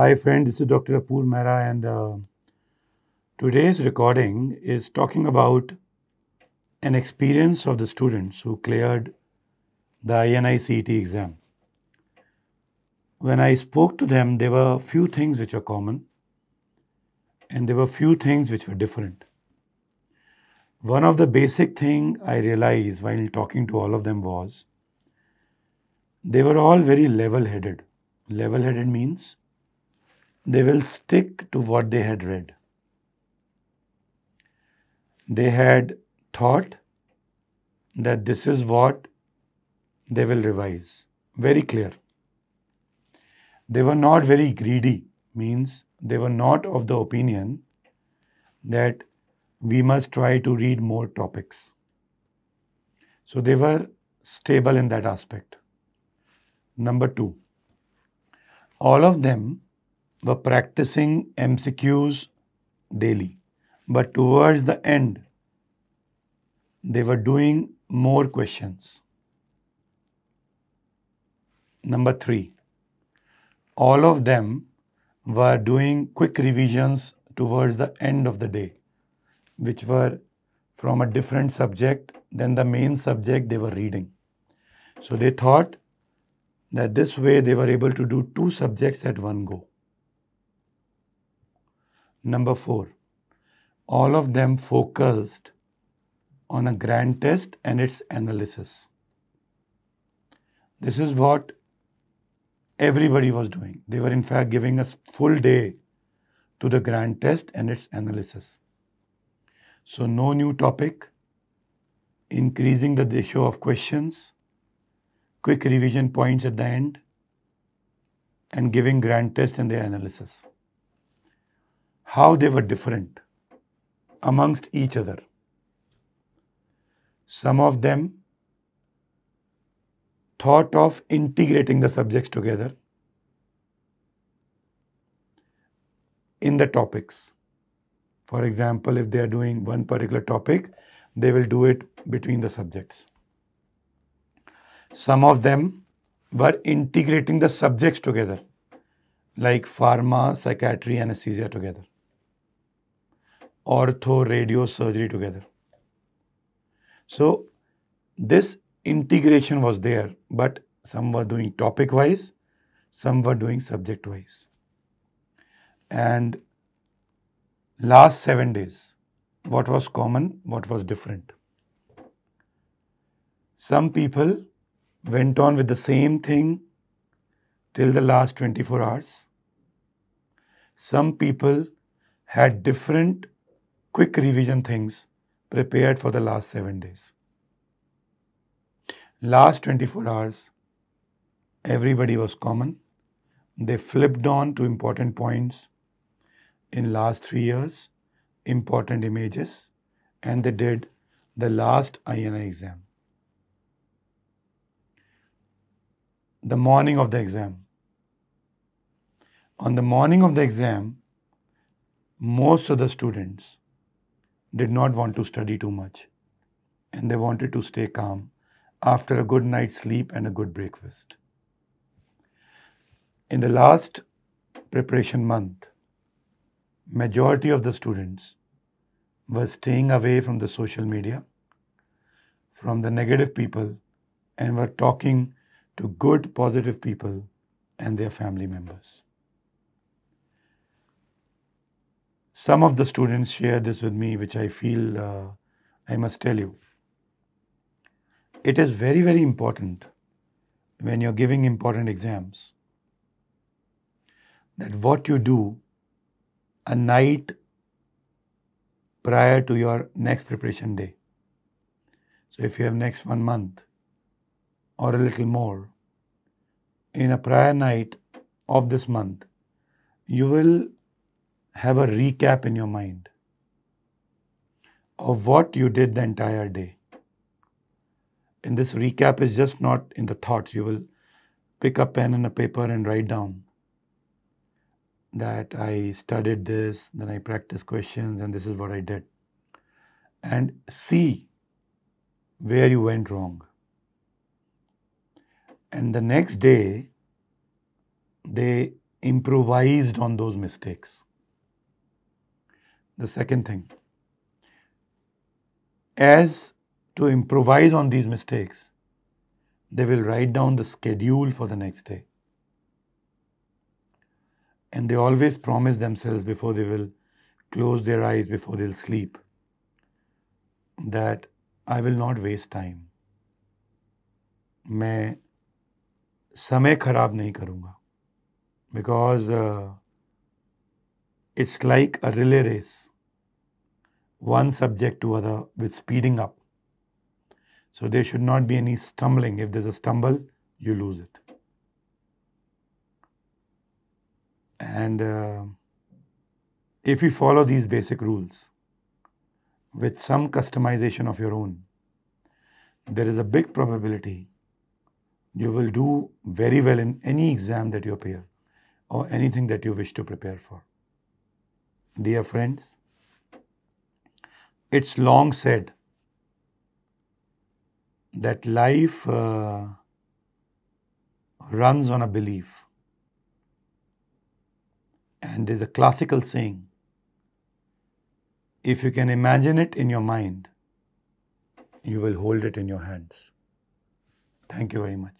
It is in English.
Hi, friend. This is Dr. Apoor Mehra, and uh, today's recording is talking about an experience of the students who cleared the INICET exam. When I spoke to them, there were few things which were common, and there were few things which were different. One of the basic thing I realized while talking to all of them was they were all very level-headed. Level-headed means they will stick to what they had read. They had thought that this is what they will revise. Very clear. They were not very greedy, means they were not of the opinion that we must try to read more topics. So they were stable in that aspect. Number two, all of them were practicing MCQs daily. But towards the end, they were doing more questions. Number three, all of them were doing quick revisions towards the end of the day, which were from a different subject than the main subject they were reading. So they thought that this way they were able to do two subjects at one go. Number four, all of them focused on a grand test and its analysis. This is what everybody was doing. They were, in fact, giving a full day to the grand test and its analysis. So, no new topic, increasing the ratio of questions, quick revision points at the end, and giving grand test and their analysis how they were different amongst each other. Some of them thought of integrating the subjects together in the topics. For example, if they are doing one particular topic, they will do it between the subjects. Some of them were integrating the subjects together, like pharma, psychiatry, anesthesia together ortho radio surgery together. So this integration was there, but some were doing topic wise, some were doing subject wise. And last seven days, what was common, what was different. Some people went on with the same thing till the last 24 hours. Some people had different quick revision things prepared for the last 7 days. Last 24 hours, everybody was common. They flipped on to important points in last 3 years, important images, and they did the last INI exam. The morning of the exam. On the morning of the exam, most of the students did not want to study too much and they wanted to stay calm after a good night's sleep and a good breakfast. In the last preparation month, majority of the students were staying away from the social media, from the negative people and were talking to good positive people and their family members. Some of the students share this with me, which I feel uh, I must tell you. It is very, very important when you're giving important exams that what you do a night prior to your next preparation day. So if you have next one month or a little more, in a prior night of this month, you will have a recap in your mind of what you did the entire day. And this recap is just not in the thoughts. You will pick a pen and a paper and write down that I studied this, then I practiced questions, and this is what I did. And see where you went wrong. And the next day, they improvised on those mistakes the second thing, as to improvise on these mistakes, they will write down the schedule for the next day. And they always promise themselves before they will close their eyes, before they'll sleep, that I will not waste time. मैं समय खराब नहीं करूँगा because it's like a relay race one subject to other with speeding up. So there should not be any stumbling. If there's a stumble, you lose it. And uh, if you follow these basic rules with some customization of your own, there is a big probability you will do very well in any exam that you appear or anything that you wish to prepare for. Dear friends, it's long said that life uh, runs on a belief. And there's a classical saying if you can imagine it in your mind, you will hold it in your hands. Thank you very much.